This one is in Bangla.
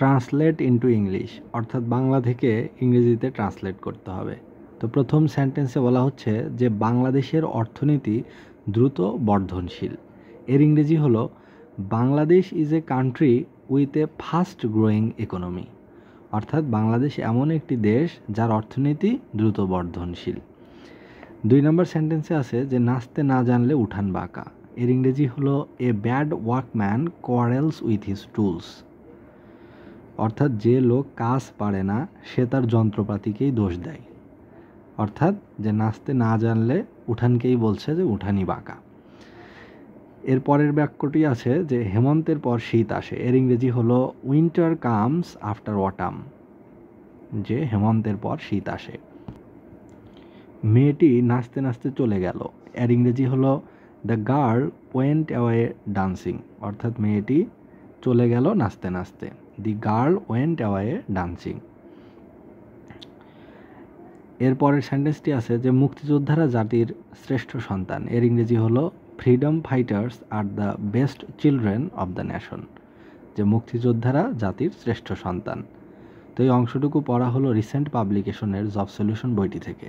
ট্রান্সলেট ইন্টু ইংলিশ অর্থাৎ বাংলা থেকে ইংরেজিতে ট্রান্সলেট করতে হবে তো প্রথম সেন্টেন্সে বলা হচ্ছে যে বাংলাদেশের অর্থনীতি দ্রুত বর্ধনশীল এর ইংরেজি হল Bangladesh is a country with a fast growing economy অর্থাৎ বাংলাদেশ এমন একটি দেশ যার অর্থনীতি দ্রুত বর্ধনশীল দুই নম্বর সেন্টেন্সে আছে যে নাচতে না জানলে উঠান বাঁকা এর ইংরেজি হলো a bad workman quarrels with his tools অর্থাৎ যে লোক কাজ পারে না সে তার যন্ত্রপাতিকেই দোষ দেয় অর্থাৎ যে নাচতে না জানলে উঠানকেই বলছে যে উঠানি বাঁকা এর পরের বাক্যটি আছে যে হেমন্তের পর শীত আসে এর ইংরেজি হলো উইন্টার কামস আফটার ওয়াটাম যে হেমন্তের পর শীত আসে মেয়েটি নাচতে নাচতে চলে গেল এর ইংরেজি হলো the girl went away dancing অর্থাৎ মেয়েটি চলে গেল নাচতে নাচতে the girl went away dancing এরপরের সেন্টেন্সটি আছে যে মুক্তিযোদ্ধারা জাতির শ্রেষ্ঠ সন্তান এর ইংরেজি হলো ফ্রিডম ফাইটার্স আর the best children of the nation যে মুক্তিযোদ্ধারা জাতির শ্রেষ্ঠ সন্তান তো এই অংশটুকু পড়া হলো রিসেন্ট পাবলিকেশনের জব সলিউশন বইটি থেকে